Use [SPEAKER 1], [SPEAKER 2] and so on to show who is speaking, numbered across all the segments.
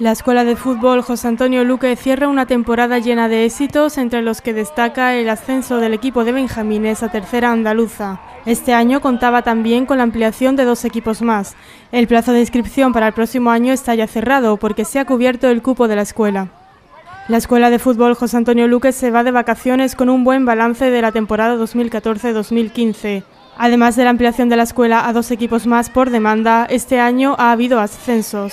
[SPEAKER 1] La Escuela de Fútbol José Antonio Luque cierra una temporada llena de éxitos, entre los que destaca el ascenso del equipo de Benjamines a tercera andaluza. Este año contaba también con la ampliación de dos equipos más. El plazo de inscripción para el próximo año está ya cerrado porque se ha cubierto el cupo de la escuela. La Escuela de Fútbol José Antonio Luque se va de vacaciones con un buen balance de la temporada 2014-2015. Además de la ampliación de la escuela a dos equipos más por demanda, este año ha habido ascensos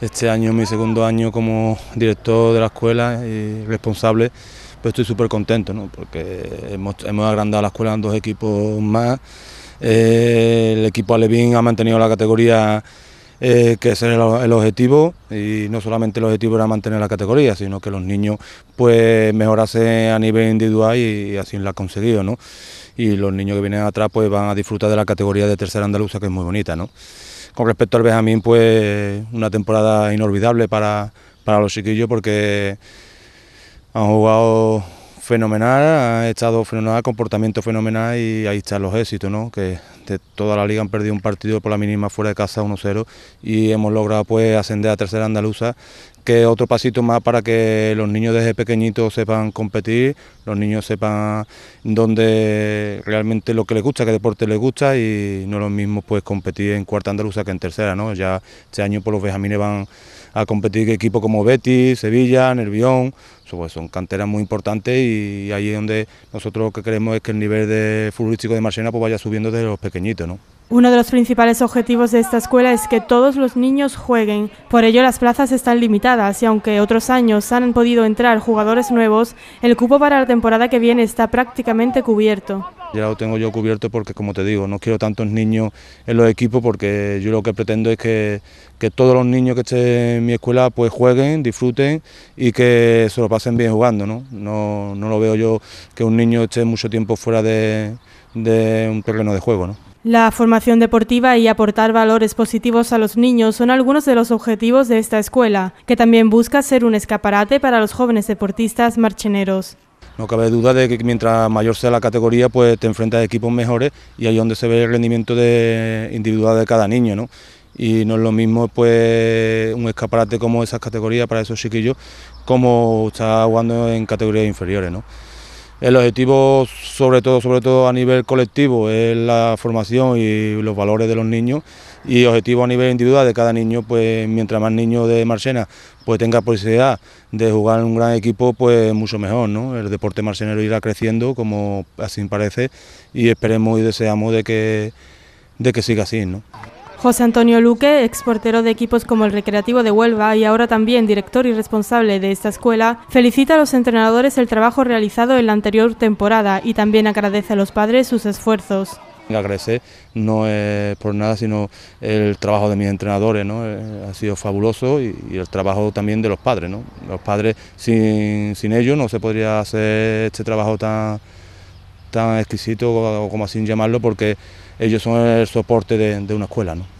[SPEAKER 2] este año mi segundo año como director de la escuela y responsable, pues estoy súper contento, ¿no? porque hemos, agrandado la escuela en dos equipos más. Eh, el equipo Alevín ha mantenido la categoría eh, que es el objetivo y no solamente el objetivo era mantener la categoría, sino que los niños pues mejorase a nivel individual y, así lo ha conseguido, ¿no? Y los niños que vienen atrás pues van a disfrutar de la categoría de tercera andaluza que es muy bonita, ¿no? Con respecto al Benjamín, pues una temporada inolvidable para, para los chiquillos porque han jugado fenomenal, ha estado fenomenal, comportamiento fenomenal y ahí están los éxitos, ¿no? que toda la liga han perdido un partido por la mínima fuera de casa 1-0 y hemos logrado pues ascender a tercera andaluza, que otro pasito más para que los niños desde pequeñitos sepan competir, los niños sepan dónde realmente lo que les gusta, qué deporte les gusta y no lo mismo pues competir en cuarta andaluza que en tercera, ¿no? Ya este año por pues, los Benjamines van a competir equipos como Betis, Sevilla, Nervión, pues, son canteras muy importantes y ahí es donde nosotros lo que queremos es que el nivel de futbolístico de Marsena pues, vaya subiendo desde los pequeñitos. ¿no?
[SPEAKER 1] Uno de los principales objetivos de esta escuela es que todos los niños jueguen. Por ello las plazas están limitadas y aunque otros años han podido entrar jugadores nuevos, el cupo para la temporada que viene está prácticamente cubierto.
[SPEAKER 2] Ya lo tengo yo cubierto porque, como te digo, no quiero tantos niños en los equipos porque yo lo que pretendo es que, todos los niños que estén en mi escuela pues jueguen, disfruten y que se lo pasen bien jugando. ¿no? lo veo yo que un niño esté mucho tiempo fuera de, un terreno de juego.
[SPEAKER 1] La formación deportiva y aportar valores positivos a los niños son algunos de los objetivos de esta escuela, que también busca ser un escaparate para los jóvenes deportistas marcheneros.
[SPEAKER 2] No cabe duda de que mientras mayor sea la categoría, pues te enfrentas a equipos mejores y ahí es donde se ve el rendimiento de, individual de cada niño, Y no es lo mismo pues, un escaparate como esas categorías para esos chiquillos como está jugando en categorías inferiores, el objetivo, sobre todo, sobre todo a nivel colectivo, es la formación y los valores de los niños y objetivo a nivel individual de cada niño, pues mientras más niños de Marchena pues tenga posibilidad de jugar en un gran equipo, pues mucho mejor, ¿no? El deporte marsenero irá creciendo, como así parece, y esperemos y deseamos de que, de que siga así, ¿no?
[SPEAKER 1] José Antonio Luque, exportero de equipos como el Recreativo de Huelva y ahora también director y responsable de esta escuela, felicita a los entrenadores el trabajo realizado en la anterior temporada y también agradece a los padres sus esfuerzos.
[SPEAKER 2] Agradecer no es por nada, sino el trabajo de mis entrenadores, eh, ha sido fabuloso y, el trabajo también de los padres. Los padres, sin, sin ellos, no se podría hacer este trabajo tan, tan exquisito, como así llamarlo, porque ellos son el soporte de, una escuela. ¿no?